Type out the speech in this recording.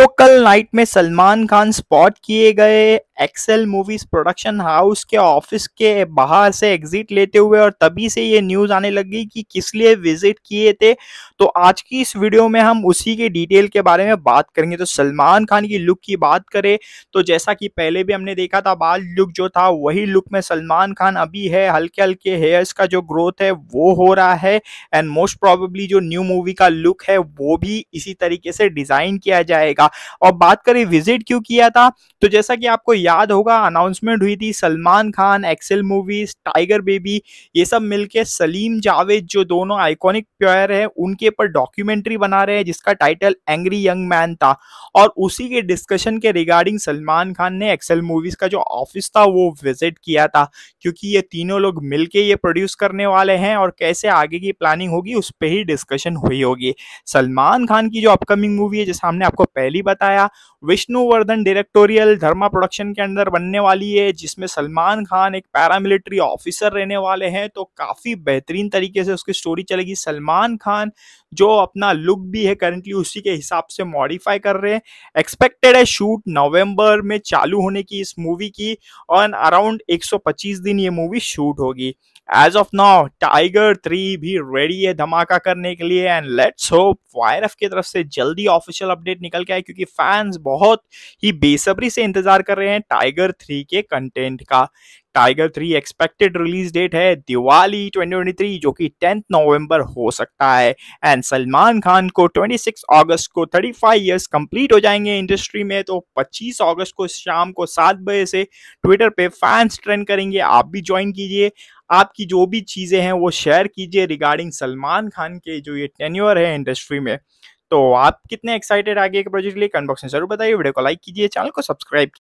तो कल नाइट में सलमान खान स्पॉट किए गए एक्सेल मूवीज प्रोडक्शन हाउस के ऑफिस के बाहर से एग्जिट लेते हुए और तभी से ये न्यूज़ आने लगी कि किस लिए विजिट किए थे तो आज की इस वीडियो में हम उसी के डिटेल के बारे में बात करेंगे तो सलमान खान की लुक की बात करें तो जैसा कि पहले भी हमने देखा था बाल लुक जो था वही लुक में सलमान खान अभी है हल्के हल्के हेयर्स का जो ग्रोथ है वो हो रहा है एंड मोस्ट प्रोबेबली जो न्यू मूवी का लुक है वो भी इसी तरीके से डिज़ाइन किया जाएगा और बात करें विजिट क्यों किया था तो जैसा कि आपको याद होगा अनाउंसमेंट हुई थी Salman Khan Excel Movies Tiger Baby ये सब मिलके सलीम जावेद जो दोनों आइकॉनिक प्लेयर हैं उनके ऊपर डॉक्यूमेंट्री बना रहे हैं जिसका टाइटल एंग्री यंग मैन था और उसी के डिस्कशन के रिगार्डिंग सलमान खान ने एक्सेल मूवीज का जो ऑफिस था वो विजिट किया था क्योंकि ये तीनों लोग मिलके ये प्रोड्यूस करने वाले हैं और कैसे आगे की प्लानिंग होगी उस पर ही डिस्कशन हुई होगी सलमान खान की जो अपकमिंग मूवी है जैसे हमने आपको पहले पहले बताया विष्णुवर्धन डायरेक्टोरियल धर्मा प्रोडक्शन के अंदर बनने वाली है जिसमें सलमान खान एक पैरामिलिट्री ऑफिसर रहने वाले हैं तो काफ़ी बेहतरीन तरीके से उसकी स्टोरी चलेगी सलमान खान जो अपना लुक भी है करंटली उसी के हिसाब से मॉडिफाई कर रहे हैं एक्सपेक्टेड है शूट नवंबर में चालू होने की इस मूवी की और अराउंड 125 दिन ये मूवी शूट होगी as of now Tiger three भी रेडी है धमाका करने के लिए एंड लेट्स होप वायरफ की तरफ से जल्दी ऑफिशियल अपडेट निकल के है क्योंकि फैंस बहुत ही बेसब्री से इंतजार कर रहे हैं टाइगर थ्री के कंटेंट का Tiger three expected release date है दिवाली 2023 जो कि टेंथ नवंबर हो सकता है एंड सलमान खान को 26 अगस्त को 35 इयर्स कंप्लीट हो जाएंगे इंडस्ट्री में तो 25 अगस्त को शाम को सात बजे से ट्विटर पे फैंस ट्रेंड करेंगे आप भी ज्वाइन कीजिए आपकी जो भी चीज़ें हैं वो शेयर कीजिए रिगार्डिंग सलमान खान के जो ये टेन्यूअर है इंडस्ट्री में तो आप कितने एक्साइटेड आगे के प्रोजेक्ट के लिए में जरूर बताइए वीडियो को लाइक कीजिए चैनल को सब्सक्राइब